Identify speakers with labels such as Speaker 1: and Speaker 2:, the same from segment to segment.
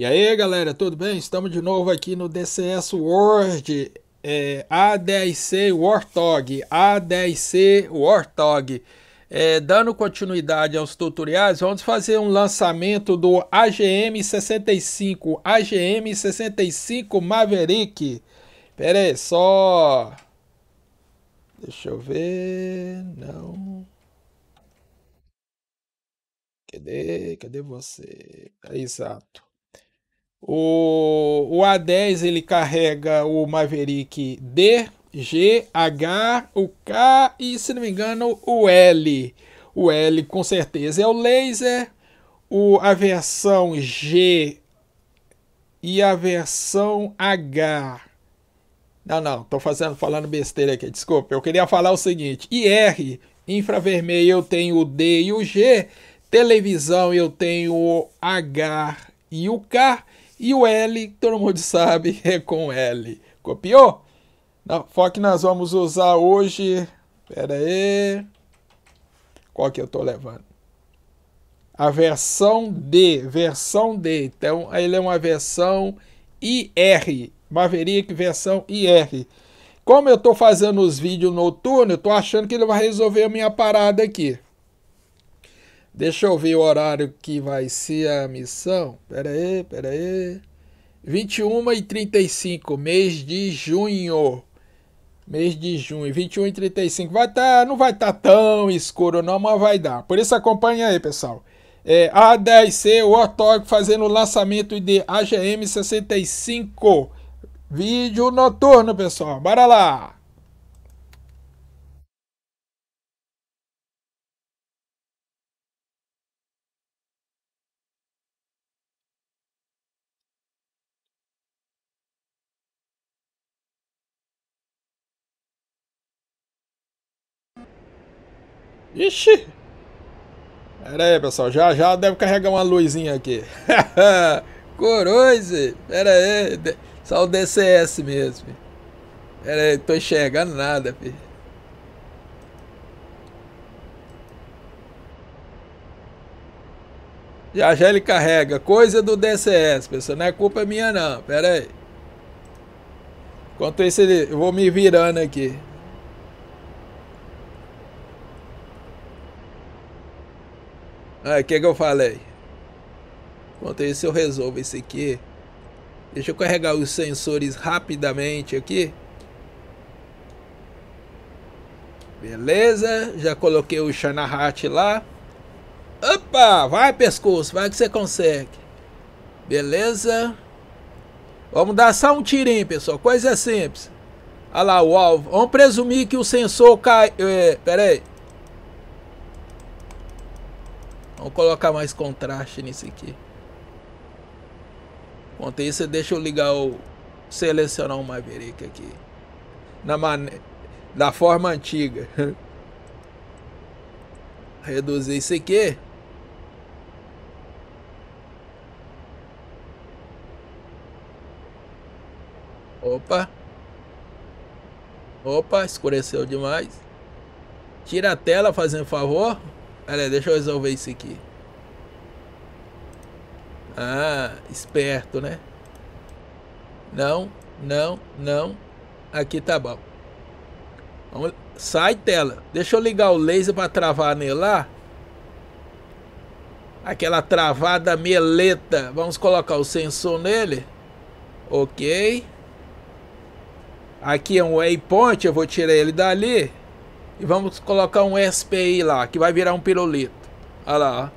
Speaker 1: E aí galera, tudo bem? Estamos de novo aqui no DCS World é, A10C Warthog, A10C Warthog. É, dando continuidade aos tutoriais, vamos fazer um lançamento do AGM65, AGM65 Maverick. Pera aí, só... Deixa eu ver... Não... Cadê? Cadê você? É exato. O, o A10 ele carrega o Maverick D, G, H, o K e, se não me engano, o L. O L com certeza é o laser, o, a versão G e a versão H. Não, não, estou fazendo, falando besteira aqui, desculpa. Eu queria falar o seguinte: IR, infravermelho eu tenho o D e o G, televisão eu tenho o H e o K, e o L, todo mundo sabe, é com L. Copiou? Não, foto que nós vamos usar hoje. Pera aí. Qual que eu estou levando? A versão D. Versão D. Então, ele é uma versão IR. Maverick versão IR. Como eu estou fazendo os vídeos noturnos, eu estou achando que ele vai resolver a minha parada aqui. Deixa eu ver o horário que vai ser a missão. Pera aí, pera aí. 21 e 35, mês de junho. Mês de junho, 21 e 35. Vai tá, não vai estar tá tão escuro não, mas vai dar. Por isso acompanha aí, pessoal. É, A10C, o Ortog fazendo o lançamento de AGM65. Vídeo noturno, pessoal. Bora lá! Ixi! Pera aí, pessoal. Já já deve carregar uma luzinha aqui. Coroise! Pera aí. Só o DCS mesmo. Pera aí, tô enxergando nada, Já já ele carrega. Coisa do DCS, pessoal. Não é culpa minha, não. Pera aí. Enquanto isso, eu vou me virando aqui. Ah, o que, que eu falei? Enquanto isso eu resolvo isso aqui. Deixa eu carregar os sensores rapidamente aqui. Beleza, já coloquei o Shanahat lá. Opa, vai pescoço, vai que você consegue. Beleza. Vamos dar só um tirinho, pessoal, coisa simples. Olha lá o alvo. Vamos presumir que o sensor caiu. É, pera aí. Vamos colocar mais contraste nisso aqui. Enquanto isso, deixa eu ligar o... Selecionar o Maverick aqui. Na mane, Da forma antiga. Reduzir isso aqui. Opa. Opa, escureceu demais. Tira a tela, fazendo favor. Pera aí, deixa eu resolver isso aqui. Ah, esperto, né? Não, não, não. Aqui tá bom. Vamos... Sai, tela. Deixa eu ligar o laser pra travar nele lá. Aquela travada meleta. Vamos colocar o sensor nele. Ok. Aqui é um waypoint, eu vou tirar ele dali. E vamos colocar um SPI lá, que vai virar um pirulito. Olha lá,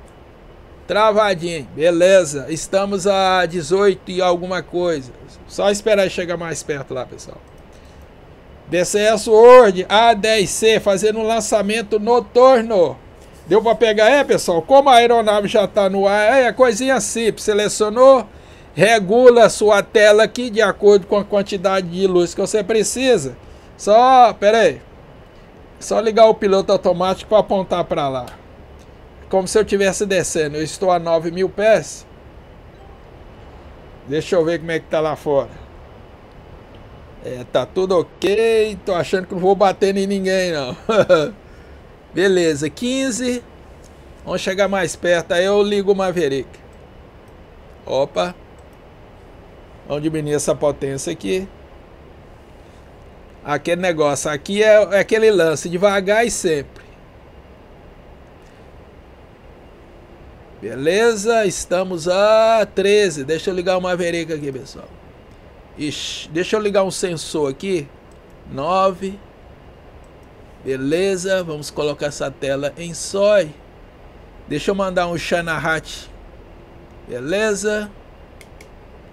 Speaker 1: Travadinho, beleza. Estamos a 18 e alguma coisa. Só esperar chegar mais perto lá, pessoal. DCS Word A10C fazendo um lançamento noturno. Deu para pegar? É, pessoal, como a aeronave já está no ar, é, é coisinha simples. Selecionou, regula sua tela aqui de acordo com a quantidade de luz que você precisa. Só, peraí. aí. Só ligar o piloto automático para apontar para lá. Como se eu estivesse descendo. Eu estou a 9 mil pés. Deixa eu ver como é que tá lá fora. É, tá tudo ok. Tô achando que não vou bater em ninguém, não. Beleza, 15. Vamos chegar mais perto. Aí eu ligo o Maverick. Opa. Vamos diminuir essa potência aqui. Aquele negócio aqui é, é aquele lance devagar e sempre. Beleza, estamos a 13. Deixa eu ligar uma verica aqui, pessoal. Ixi, deixa eu ligar um sensor aqui. 9. Beleza, vamos colocar essa tela em sói. Deixa eu mandar um Shanahat. Beleza.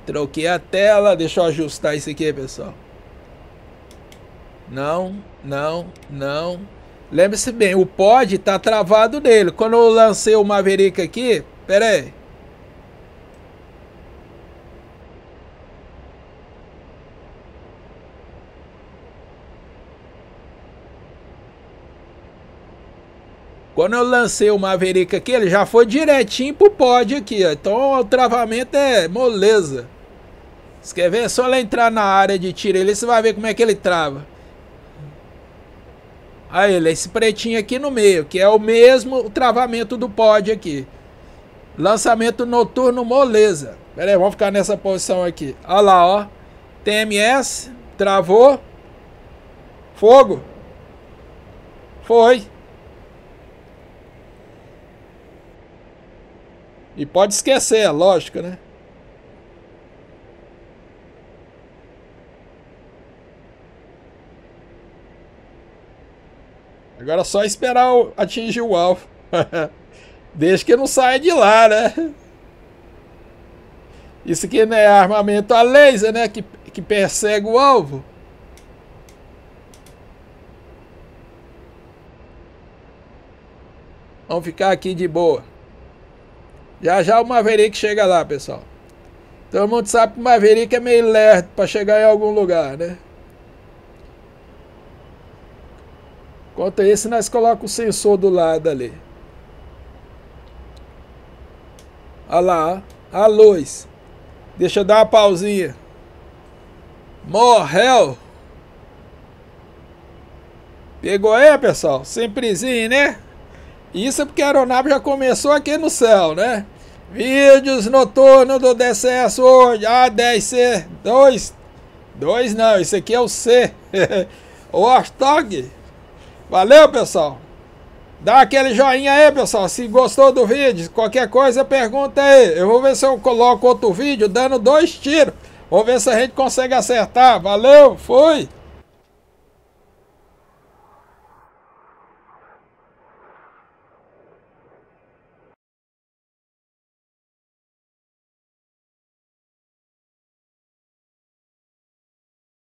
Speaker 1: Troquei a tela, deixa eu ajustar isso aqui, pessoal não, não, não. Lembre-se bem, o pod tá travado nele. Quando eu lancei o Maverick aqui, pera aí. Quando eu lancei o Maverick aqui, ele já foi direitinho pro pod aqui, ó. Então o travamento é moleza. Você quer ver? É só ele entrar na área de tiro ele, você vai ver como é que ele trava. Aí ah, ele, esse pretinho aqui no meio, que é o mesmo travamento do pod aqui. Lançamento noturno moleza. Pera aí, vamos ficar nessa posição aqui. Olha lá, ó. TMS, travou. Fogo. Foi. E pode esquecer, é lógico, né? Agora é só esperar atingir o alvo. Desde que não saia de lá, né? Isso aqui não né, é armamento a laser, né? Que, que persegue o alvo. Vamos ficar aqui de boa. Já já o Maverick chega lá, pessoal. Todo mundo sabe que o Maverick é meio lerdo para chegar em algum lugar, né? Enquanto esse, nós colocamos o sensor do lado ali. Olha lá, a luz. Deixa eu dar uma pausinha. Morreu! Pegou aí, pessoal? Semprezinho, né? Isso é porque a aeronave já começou aqui no céu, né? Vídeos noturnos do DCS hoje, A10C, 2, 2 não, esse aqui é o C, o Astog Valeu, pessoal. Dá aquele joinha aí, pessoal. Se gostou do vídeo, qualquer coisa, pergunta aí. Eu vou ver se eu coloco outro vídeo dando dois tiros. Vou ver se a gente consegue acertar. Valeu, fui!